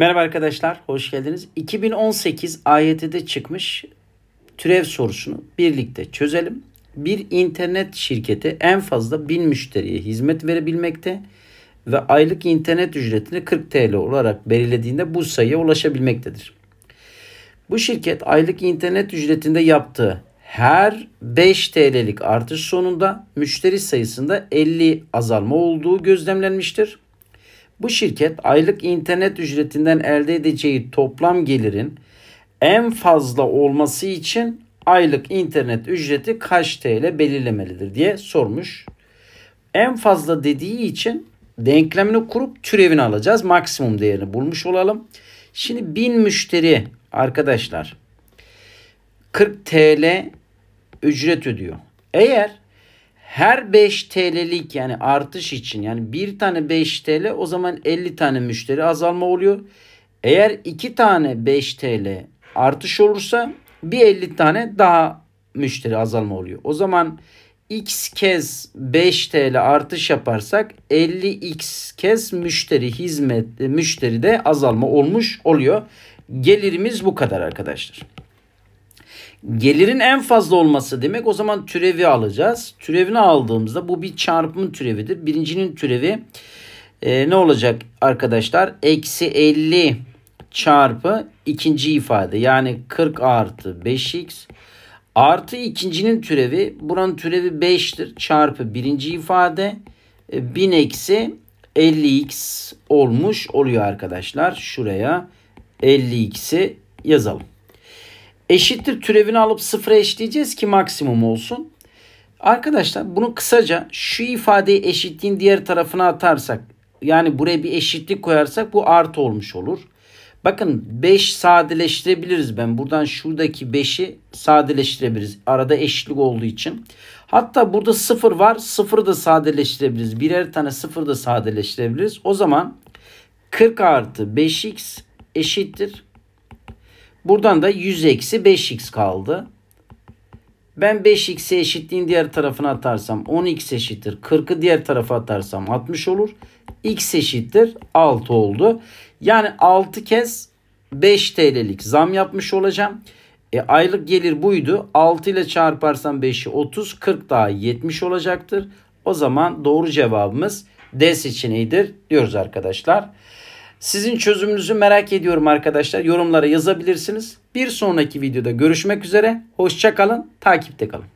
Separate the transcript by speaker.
Speaker 1: Merhaba arkadaşlar, hoş geldiniz. 2018 AYT'de çıkmış türev sorusunu birlikte çözelim. Bir internet şirketi en fazla 1000 müşteriye hizmet verebilmekte ve aylık internet ücretini 40 TL olarak belirlediğinde bu sayıya ulaşabilmektedir. Bu şirket aylık internet ücretinde yaptığı her 5 TL'lik artış sonunda müşteri sayısında 50 azalma olduğu gözlemlenmiştir. Bu şirket aylık internet ücretinden elde edeceği toplam gelirin en fazla olması için aylık internet ücreti kaç TL belirlemelidir diye sormuş. En fazla dediği için denklemini kurup türevini alacağız. Maksimum değerini bulmuş olalım. Şimdi 1000 müşteri arkadaşlar 40 TL ücret ödüyor. Eğer her 5 TL'lik yani artış için yani bir tane 5 TL o zaman 50 tane müşteri azalma oluyor. Eğer iki tane 5 TL artış olursa bir 50 tane daha müşteri azalma oluyor. O zaman x kez 5 TL artış yaparsak 50x kez müşteri hizmet müşteri de azalma olmuş oluyor. Gelirimiz bu kadar arkadaşlar. Gelirin en fazla olması demek o zaman türevi alacağız. Türevini aldığımızda bu bir çarpımın türevidir. Birincinin türevi e, ne olacak arkadaşlar? Eksi 50 çarpı ikinci ifade yani 40 artı 5x artı ikincinin türevi buranın türevi 5'tir çarpı birinci ifade 1000 e, eksi 50x olmuş oluyor arkadaşlar. Şuraya 50x'i yazalım eşittir türevini alıp sıfıra eşleyeceğiz ki maksimum olsun. Arkadaşlar bunu kısaca şu ifadeyi eşitliğin diğer tarafına atarsak yani buraya bir eşitlik koyarsak bu artı olmuş olur. Bakın 5 sadeleştirebiliriz ben. Buradan şuradaki 5'i sadeleştirebiliriz. Arada eşitlik olduğu için. Hatta burada 0 var. 0'ı da sadeleştirebiliriz. Birer tane 0 da sadeleştirebiliriz. O zaman 40 artı 5x eşittir Buradan da 100 eksi 5x kaldı. Ben 5 xe eşitliğin diğer tarafına atarsam 10x eşittir. 40'ı diğer tarafa atarsam 60 olur. x eşittir 6 oldu. Yani 6 kez 5 TL'lik zam yapmış olacağım. E, aylık gelir buydu. 6 ile çarparsam 5'i 30, 40 daha 70 olacaktır. O zaman doğru cevabımız D seçeneğidir diyoruz arkadaşlar. Sizin çözümünüzü merak ediyorum arkadaşlar. Yorumlara yazabilirsiniz. Bir sonraki videoda görüşmek üzere. Hoşçakalın. Takipte kalın.